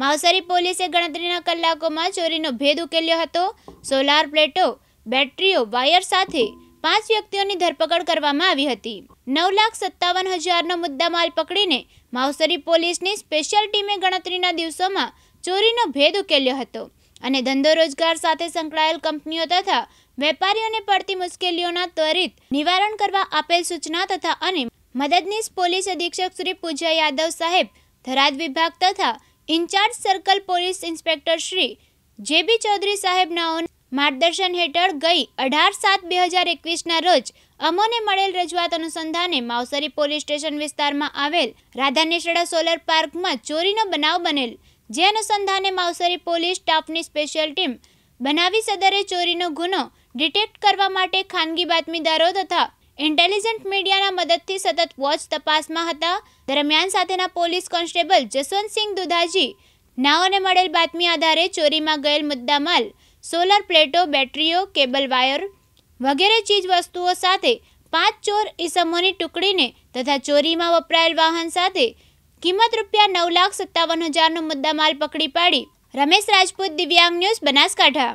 માવસારી પોલીસે ગણતરીના કલાકોમાં ચોરીનો ભેદ ઉકેલ્યો હતો સોલાર પ્લેટો બેટરીઓ વાયર સાથે પાંચ વ્યક્તિઓની ધરપકડ કરવામાં આવી હતી નવ લાખ સત્તાવન હજારનો મુદ્દામાલ પકડીને માવસરી પોલીસની સ્પેશિયલ ટીમે ગણતરીના દિવસોમાં ચોરીનો ભેદ ઉકેલ્યો હતો અને ધંધો રોજગાર સાથે સંકળાયેલ કંપનીઓ તથા વેપારીઓને પડતી મુશ્કેલીઓના ત્વરિત નિવારણ કરવા આપેલ સૂચના તથા અને મદદનીશ પોલીસ અધિક્ષક શ્રી પૂજા યાદવ સાહેબ ધરાજ વિભાગ તથા incharge circle police inspector Shri J B Chaudhary સાહેબના માર્ગદર્શન હેઠળ ગઈ અઢાર સાત બે હજાર એકવીસના રોજ અમોને મળેલ રજૂઆત અનુસંધાને માવસરી પોલીસ સ્ટેશન વિસ્તારમાં આવેલ રાધાનેશડા સોલર પાર્કમાં ચોરીનો બનાવ બનેલ જે અનુસંધાને માવસરી પોલીસ સ્ટાફની સ્પેશિયલ ટીમ બનાવી સદરે ચોરીનો ગુનો ડિટેક્ટ કરવા માટે ખાનગી બાતમીદારો તથા ઇન્ટેલિજન્ટ મીડિયાના મદદથી સતત વોચ તપાસમાં હતા દરમિયાન સાથેના પોલીસ કોન્સ્ટેબલ જસવંતસિંહ દુધાજી નાઓને મળેલ બાતમી આધારે ચોરીમાં ગયેલ મુદ્દામાલ સોલર પ્લેટો બેટરીઓ કેબલ વાયર વગેરે ચીજવસ્તુઓ સાથે પાંચ ચોર ઈસમોની ટુકડીને તથા ચોરીમાં વપરાયેલ વાહન સાથે કિંમત રૂપિયા નવ લાખ સત્તાવન હજારનો મુદ્દામાલ પકડી પાડી રમેશ રાજપૂત દિવ્યાંગ ન્યૂઝ બનાસકાંઠા